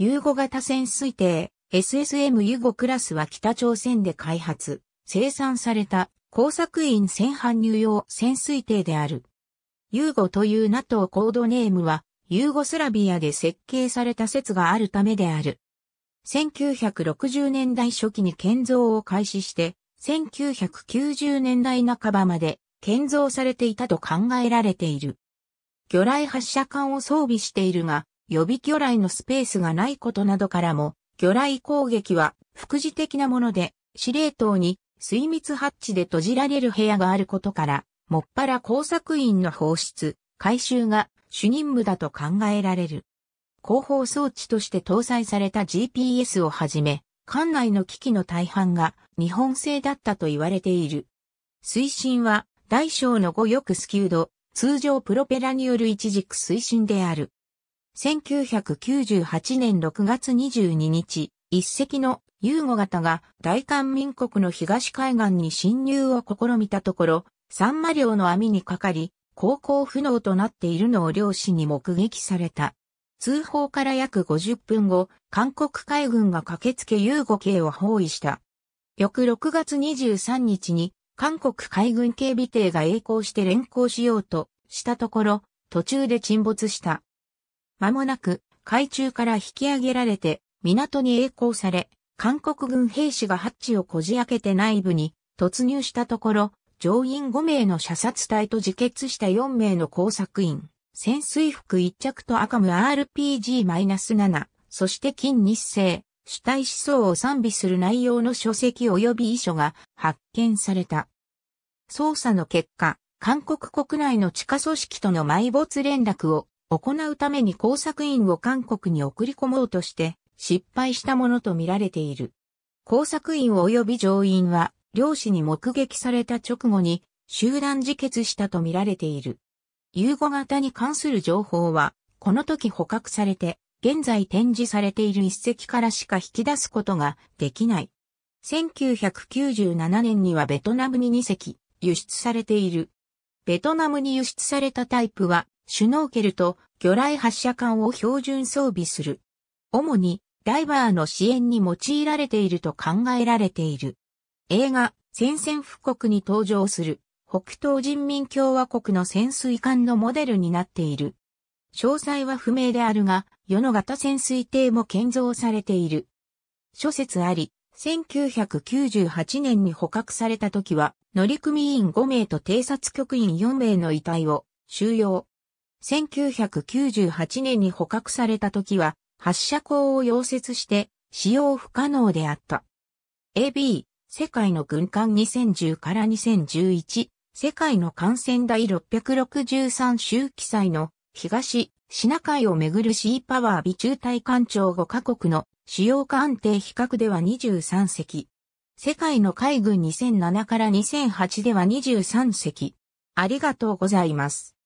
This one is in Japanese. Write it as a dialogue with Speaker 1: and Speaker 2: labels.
Speaker 1: ユーゴ型潜水艇 SSM ユーゴクラスは北朝鮮で開発、生産された工作員船搬入用潜水艇である。ユーゴという NATO コードネームはユーゴスラビアで設計された説があるためである。1960年代初期に建造を開始して、1990年代半ばまで建造されていたと考えられている。魚雷発射艦を装備しているが、予備魚雷のスペースがないことなどからも、魚雷攻撃は副次的なもので、司令塔に水密ハッチで閉じられる部屋があることから、もっぱら工作員の放出、回収が主任務だと考えられる。広報装置として搭載された GPS をはじめ、艦内の機器の大半が日本製だったと言われている。推進は大小の5翼スキュード、通常プロペラによる一軸推進である。1998年6月22日、一隻のユーゴ型が大韓民国の東海岸に侵入を試みたところ、サンマ漁の網にかかり、航行不能となっているのを漁師に目撃された。通報から約50分後、韓国海軍が駆けつけユーゴ系を包囲した。翌6月23日に、韓国海軍警備艇が栄光して連行しようとしたところ、途中で沈没した。間もなく海中から引き上げられて港に栄光され、韓国軍兵士がハッチをこじ開けて内部に突入したところ、乗員5名の射殺隊と自決した4名の工作員、潜水服1着とアカム RPG-7、そして近日製、主体思想を賛美する内容の書籍及び遺書が発見された。捜査の結果、韓国国内の地下組織との埋没連絡を行うために工作員を韓国に送り込もうとして失敗したものと見られている。工作員及び乗員は漁師に目撃された直後に集団自決したと見られている。遊護型に関する情報は、この時捕獲されて、現在展示されている一隻からしか引き出すことができない。1997年にはベトナムに2隻輸出されている。ベトナムに輸出されたタイプは、シュノーケルと魚雷発射管を標準装備する。主にダイバーの支援に用いられていると考えられている。映画、戦線布告に登場する北東人民共和国の潜水艦のモデルになっている。詳細は不明であるが、世の型潜水艇も建造されている。諸説あり、1998年に捕獲された時は、乗組員5名と偵察局員4名の遺体を収容、1998年に捕獲された時は、発射口を溶接して使用不可能であった。AB、世界の軍艦2010から2011、世界の艦船第663周記載の東、シナ海をめぐるシーパワー美中隊艦長5カ国の使用艦艇比較では23隻。世界の海軍2007から2008では23隻。ありがとうございます。